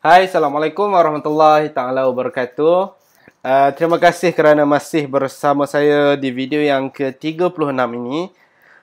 Hai, Assalamualaikum Warahmatullahi Ta'ala Wabarakatuh uh, Terima kasih kerana masih bersama saya di video yang ke-36 ini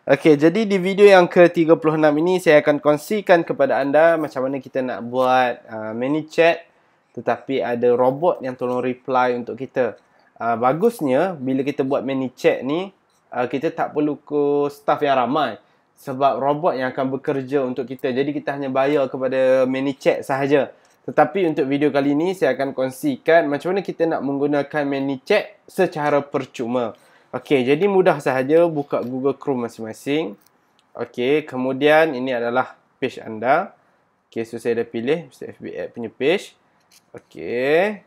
Okey, jadi di video yang ke-36 ini saya akan kongsikan kepada anda macam mana kita nak buat uh, mini chat tetapi ada robot yang tolong reply untuk kita. Uh, bagusnya bila kita buat mini chat ni uh, kita tak perlu ke staff yang ramai sebab robot yang akan bekerja untuk kita. Jadi kita hanya bayar kepada mini chat sahaja. Tetapi untuk video kali ini saya akan kongsikan macam mana kita nak menggunakan ManyChat secara percuma. Okey, jadi mudah sahaja buka Google Chrome masing-masing. Okey, kemudian ini adalah page anda. Okey, so saya dah pilih Mr. FB App punya page. Okey,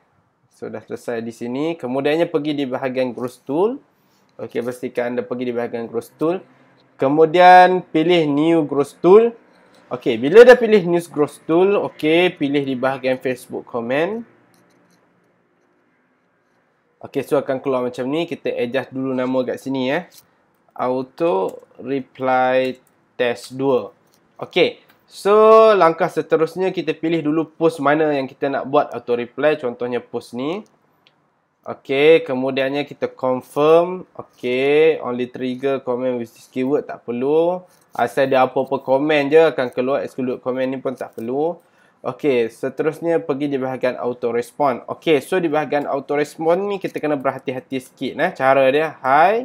so dah selesai di sini. Kemudiannya pergi di bahagian Growth Tool. Okey, pastikan anda pergi di bahagian Growth Tool. Kemudian pilih New Growth Tool. Okey, bila dah pilih news growth tool, okey, pilih di bahagian Facebook comment. Okey, so akan keluar macam ni. Kita adjust dulu nama kat sini eh. Auto reply test 2. Okey. So, langkah seterusnya kita pilih dulu post mana yang kita nak buat auto reply. Contohnya post ni. Okay, kemudiannya kita confirm. Okay, only trigger comment with this keyword tak perlu. Asal dia apa-apa comment je akan keluar. Exclude comment ni pun tak perlu. Okay, seterusnya pergi di bahagian auto respond. Okay, so di bahagian auto respond ni kita kena berhati-hati sikit. Nah, eh, cara dia, hi.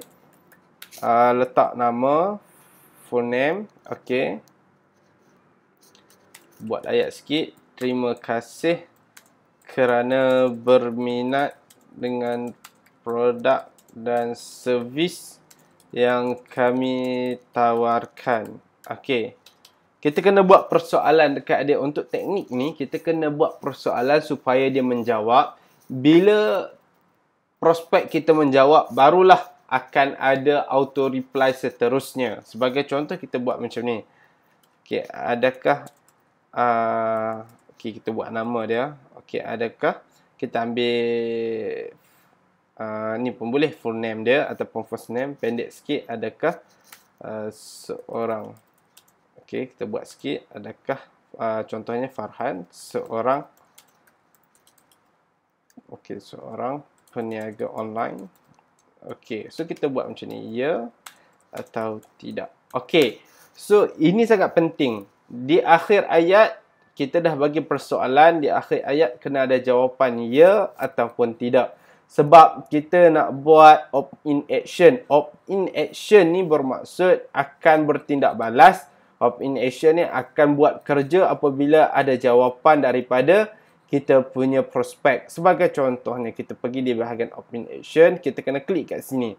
Uh, ah, letak nama. Full name. Okay. Buat ayat sikit. Terima kasih kerana berminat dengan produk dan servis yang kami tawarkan. Okey. Kita kena buat persoalan dekat dia untuk teknik ni, kita kena buat persoalan supaya dia menjawab. Bila prospek kita menjawab, barulah akan ada auto reply seterusnya. Sebagai contoh kita buat macam ni. Okey, adakah uh, okey kita buat nama dia. Okey, adakah kita ambil uh, ni pun boleh full name dia ataupun first name pendek sikit adakah uh, seorang okey kita buat sikit adakah uh, contohnya Farhan seorang okey seorang peniaga online okey so kita buat macam ni ya atau tidak okey so ini sangat penting di akhir ayat kita dah bagi persoalan di akhir ayat kena ada jawapan ya ataupun tidak. Sebab kita nak buat opt-in action. Opt-in action ni bermaksud akan bertindak balas. Opt-in action ni akan buat kerja apabila ada jawapan daripada kita punya prospek. Sebagai contohnya, kita pergi di bahagian opt-in action, kita kena klik kat sini.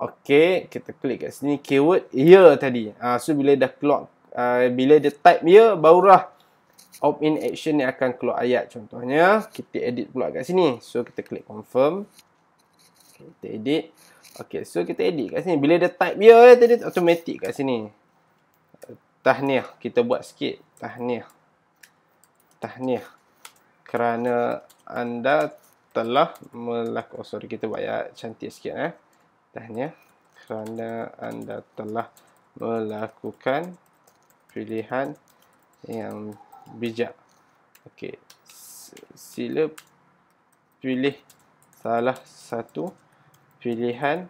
Okay, kita klik kat sini. Keyword, ya tadi. Ha, so, bila dah keluar, uh, bila dia type ya, barulah opt-in action ni akan keluar ayat contohnya kita edit pula kat sini so kita klik confirm kita edit okay, so kita edit kat sini bila dia type ya dia tadi automatic kat sini tahniah kita buat sikit tahniah tahniah kerana anda telah melakukan oh, sorry kita buat ayat cantik sikit eh tahniah kerana anda telah melakukan pilihan yang bijak. Okey. Sila pilih salah satu pilihan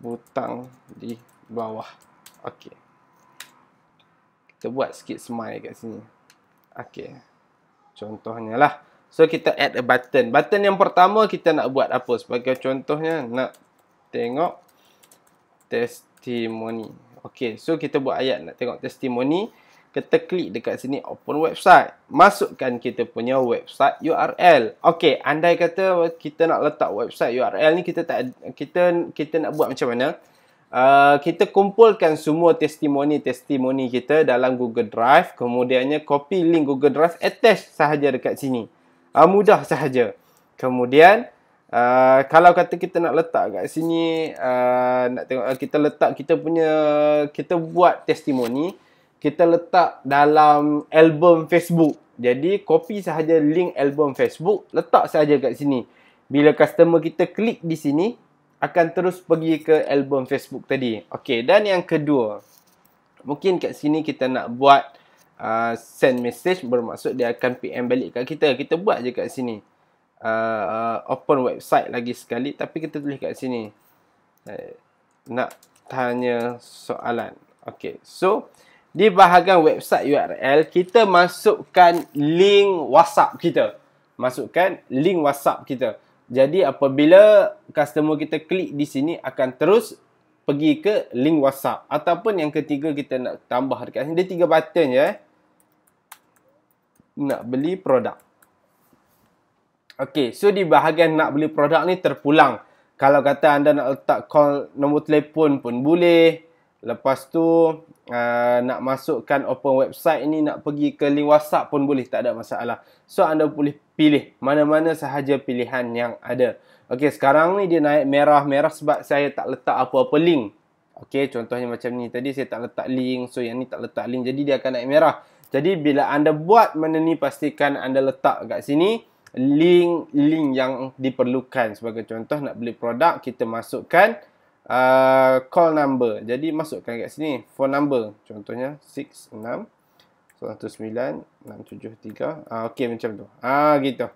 butang di bawah. Okey. Kita buat sikit smile kat sini. Okey. Contohnya lah. So kita add a button. Button yang pertama kita nak buat apa? Sebagai contohnya nak tengok testimoni. Okey. So kita buat ayat nak tengok testimoni. Testimoni kita klik dekat sini open website. Masukkan kita punya website URL. Okey, andai kata kita nak letak website URL ni kita tak kita kita nak buat macam mana? Uh, kita kumpulkan semua testimoni-testimoni kita dalam Google Drive Kemudiannya copy link Google Drive attach sahaja dekat sini uh, Mudah sahaja Kemudian uh, Kalau kata kita nak letak kat sini uh, nak tengok, uh, Kita letak kita punya Kita buat testimoni kita letak dalam album Facebook. Jadi copy sahaja link album Facebook, letak sahaja kat sini. Bila customer kita klik di sini, akan terus pergi ke album Facebook tadi. Okey, dan yang kedua. Mungkin kat sini kita nak buat uh, send message bermaksud dia akan PM balik kat kita. Kita buat je kat sini. Uh, uh, open website lagi sekali tapi kita tulis kat sini. Uh, nak tanya soalan. Okey. So, di bahagian website URL kita masukkan link WhatsApp kita. Masukkan link WhatsApp kita. Jadi apabila customer kita klik di sini akan terus pergi ke link WhatsApp ataupun yang ketiga kita nak tambah dekat sini dia tiga button ya. Nak beli produk. Okey, so di bahagian nak beli produk ni terpulang. Kalau kata anda nak letak call nombor telefon pun boleh, Lepas tu uh, nak masukkan open website ni nak pergi ke link WhatsApp pun boleh tak ada masalah. So anda boleh pilih mana-mana sahaja pilihan yang ada. Okey, sekarang ni dia naik merah-merah sebab saya tak letak apa-apa link. Okey, contohnya macam ni. Tadi saya tak letak link, so yang ni tak letak link. Jadi dia akan naik merah. Jadi bila anda buat mana ni pastikan anda letak kat sini link-link yang diperlukan. Sebagai contoh nak beli produk kita masukkan uh, call number. Jadi masukkan kat sini phone number. Contohnya 66109673. Ah uh, okey macam tu. Ah uh, gitu.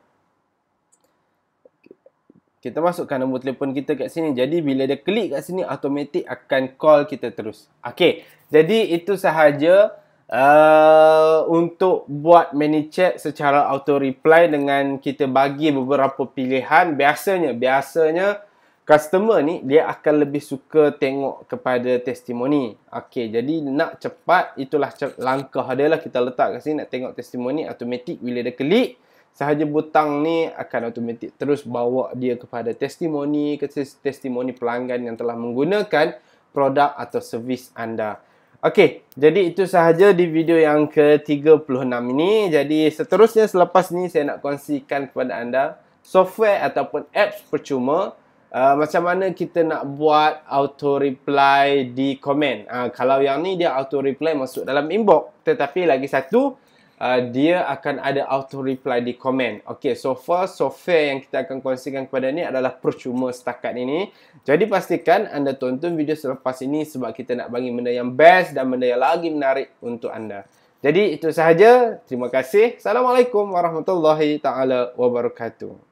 Kita masukkan nombor telefon kita kat sini. Jadi bila dia klik kat sini automatik akan call kita terus. Okey. Jadi itu sahaja Uh, untuk buat many chat secara auto reply dengan kita bagi beberapa pilihan biasanya biasanya customer ni dia akan lebih suka tengok kepada testimoni. Okey, jadi nak cepat itulah langkah dia lah kita letak kat sini nak tengok testimoni automatic bila dia klik sahaja butang ni akan automatic terus bawa dia kepada testimoni ke testimoni pelanggan yang telah menggunakan produk atau servis anda. Okey, jadi itu sahaja di video yang ke-36 ini. Jadi seterusnya selepas ni saya nak kongsikan kepada anda software ataupun apps percuma Ah, macam mana kita nak buat auto reply di komen. Uh, kalau yang ni dia auto reply masuk dalam inbox. Tetapi lagi satu, uh, dia akan ada auto reply di komen. Okay, so far software yang kita akan kongsikan kepada ni adalah percuma setakat ini. Jadi pastikan anda tonton video selepas ini sebab kita nak bagi benda yang best dan benda yang lagi menarik untuk anda. Jadi itu sahaja. Terima kasih. Assalamualaikum warahmatullahi taala wabarakatuh.